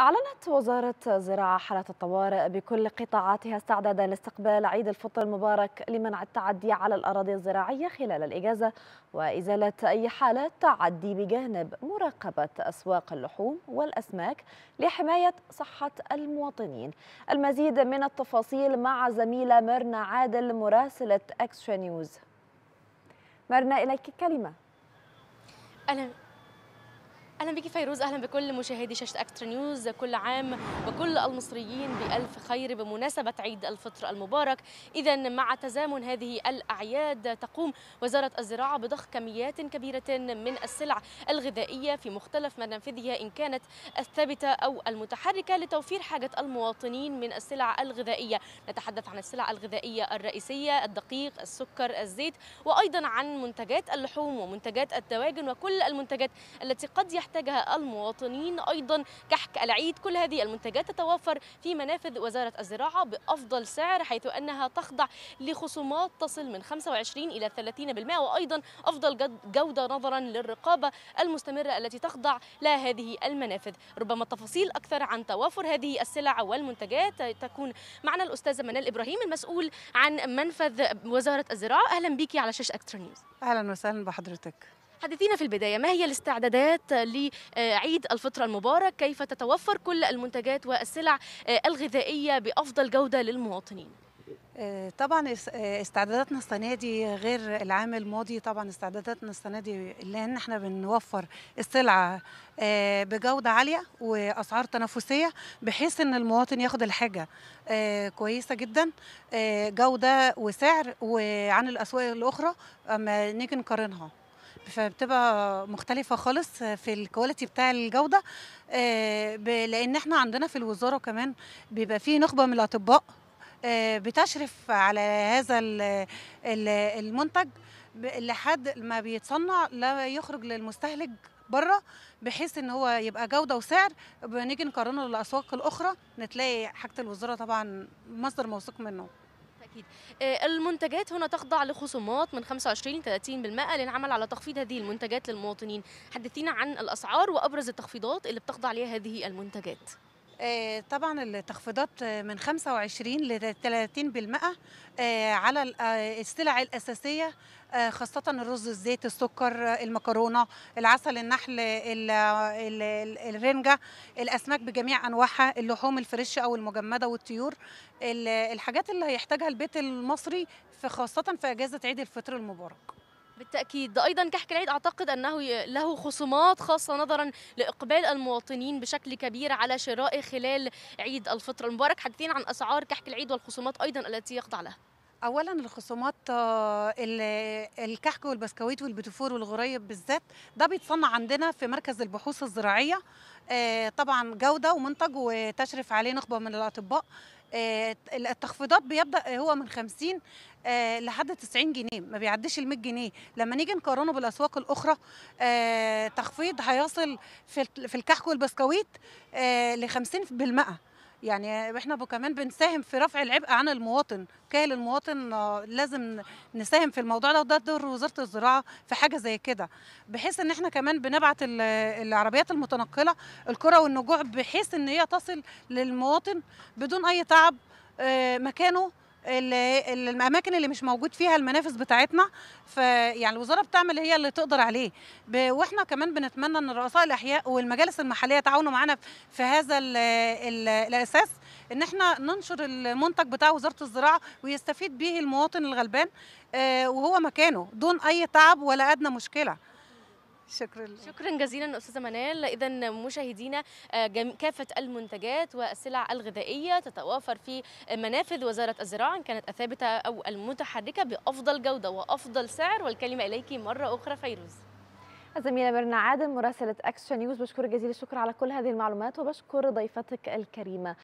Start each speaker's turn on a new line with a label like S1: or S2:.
S1: أعلنت وزارة الزراعة حالة الطوارئ بكل قطاعاتها استعدادا لاستقبال عيد الفطر المبارك لمنع التعدي على الأراضي الزراعية خلال الإجازة وإزالة أي حالة تعدي بجانب مراقبة أسواق اللحوم والأسماك لحماية صحة المواطنين المزيد من التفاصيل مع زميلة مرنا عادل مراسلة أكسترا نيوز مرنا إليك كلمة أنا اهلا بك فيروز اهلا بكل مشاهدي شاشه اكسترا نيوز كل عام وكل المصريين بالف خير بمناسبه عيد الفطر المبارك اذا مع تزامن هذه الاعياد تقوم وزاره الزراعه بضخ كميات كبيره من السلع الغذائيه في مختلف منافذها ان كانت الثابته او المتحركه لتوفير حاجه المواطنين من السلع الغذائيه نتحدث عن السلع الغذائيه الرئيسيه الدقيق السكر الزيت وايضا عن منتجات اللحوم ومنتجات الدواجن وكل المنتجات التي قد يحتاج يحتاجها المواطنين أيضا كحك العيد كل هذه المنتجات تتوفر في منافذ وزارة الزراعة بأفضل سعر حيث أنها تخضع لخصومات تصل من 25 إلى 30% وأيضا أفضل جودة نظرا للرقابة المستمرة التي تخضع لها هذه المنافذ ربما تفاصيل أكثر عن توافر هذه السلع والمنتجات تكون معنا الأستاذة منال إبراهيم المسؤول عن منفذ وزارة الزراعة أهلا بك على شاشة أكتر نيوز
S2: أهلا وسهلا بحضرتك
S1: حدثينا في البداية ما هي الاستعدادات لعيد الفطر المبارك كيف تتوفر
S2: كل المنتجات والسلع الغذائية بأفضل جودة للمواطنين آه، طبعا آه، استعداداتنا السنه دي غير العام الماضي طبعا استعداداتنا السنه دي لان احنا بنوفر السلعه آه، بجوده عاليه واسعار تنافسيه بحيث ان المواطن ياخد الحاجه كويسه جدا جوده وسعر وعن الاسواق الاخرى اما نيجي نقارنها فبتبقى مختلفه خالص في الكواليتي بتاع الجوده آه، لان احنا عندنا في الوزاره كمان بيبقى فيه نخبه من الاطباء آه، بتشرف على هذا المنتج لحد ما بيتصنع لا يخرج للمستهلك بره بحيث ان هو يبقى جوده وسعر بنيجي نقارنه للاسواق الاخرى نتلاقي حاجه الوزاره طبعا مصدر موثوق منه
S1: بالتأكيد آه، المنتجات هنا تخضع لخصومات من 25 ل 30% للعمل على تخفيض هذه المنتجات للمواطنين حدثينا عن الأسعار وأبرز التخفيضات اللي بتخضع ليها هذه المنتجات
S2: آه، طبعا التخفيضات من 25 ل 30% آه، على آه، السلع الاساسيه خاصة الرز الزيت السكر المكرونة العسل النحل الرنجة الأسماك بجميع أنواعها اللحوم الفريش أو المجمدة والطيور الحاجات اللي هيحتاجها البيت المصري في خاصة في أجازة عيد الفطر المبارك بالتأكيد أيضا كحك العيد
S1: أعتقد أنه له خصومات خاصة نظرا لإقبال المواطنين بشكل كبير على شراء خلال عيد الفطر المبارك حدثين عن أسعار كحك العيد والخصومات أيضا التي يخضع لها
S2: اولا الخصومات آه، الكحك والبسكويت والبتفور والغريب بالذات ده بيتصنع عندنا في مركز البحوث الزراعيه آه، طبعا جوده ومنتج وتشرف عليه نخبه من الاطباء آه، التخفيضات بيبدا هو من 50 آه، لحد 90 جنيه ما بيعديش ال 100 جنيه لما نيجي نقارنه بالاسواق الاخرى آه، تخفيض هيصل في الكحك والبسكويت ل 50 يعني احنا كمان بنساهم في رفع العبء عن المواطن كاهل المواطن آه، لازم نساهم في الموضوع ده وده دور وزاره الزراعه في حاجه زي كده بحيث ان احنا كمان بنبعت العربيات المتنقله الكره والنجوع بحيث ان هي تصل للمواطن بدون اي تعب آه، مكانه الاماكن اللي مش موجود فيها المنافس بتاعتنا فيعني الوزاره بتعمل هي اللي تقدر عليه واحنا كمان بنتمنى ان رؤساء الاحياء والمجالس المحليه يتعاونوا معانا في هذا الاساس ان احنا ننشر المنتج بتاع وزاره الزراعه ويستفيد به المواطن الغلبان آه، وهو مكانه دون اي تعب ولا ادنى مشكله
S1: شكرا لك شكرا جزيلا استاذه منال اذا مشاهدينا آه، كافه المنتجات والسلع الغذائيه تتوافر في منافذ وزاره الزراعه ان كانت الثابته او المتحركه بافضل جوده وافضل سعر والكلمه اليك مره اخرى فيروز الزميلة ميرنا عادل مراسلة أكشن نيوز بشكر جزيل الشكر على كل هذه المعلومات وبشكر ضيفتك الكريمة